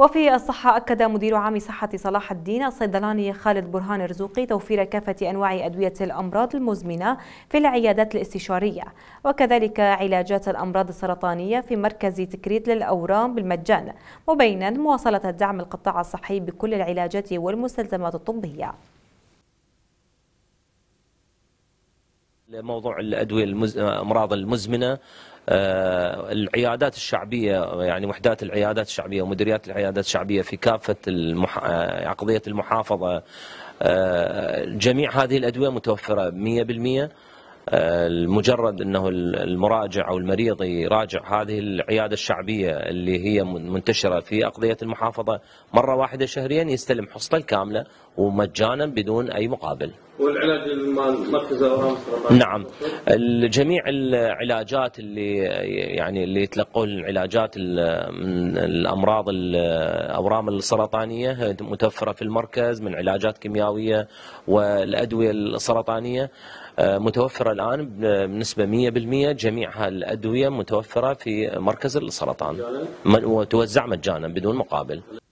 وفي الصحة أكد مدير عام صحة صلاح الدين الصيدلاني خالد برهان الرزوقي توفير كافة أنواع أدوية الأمراض المزمنة في العيادات الاستشارية وكذلك علاجات الأمراض السرطانية في مركز تكريت للأورام بالمجان مبينا مواصلة دعم القطاع الصحي بكل العلاجات والمستلزمات الطبية موضوع الادويه الامراض المزمنه آه، العيادات الشعبيه يعني وحدات العيادات الشعبيه ومديريات العيادات الشعبيه في كافه المح... آه، عقضيه المحافظه آه، جميع هذه الادويه متوفره 100% المجرد انه المراجع او المريض يراجع هذه العياده الشعبيه اللي هي منتشره في اقضيه المحافظه مره واحده شهريا يستلم حصته الكامله ومجانا بدون اي مقابل. والعلاج مركز نعم جميع العلاجات اللي يعني اللي يتلقون العلاجات الامراض الاورام السرطانيه متوفره في المركز من علاجات كيميائيه والادويه السرطانيه آه، متوفره الان بنسبه 100% جميع هالادويه متوفره في مركز السرطان وتوزع مجانا بدون مقابل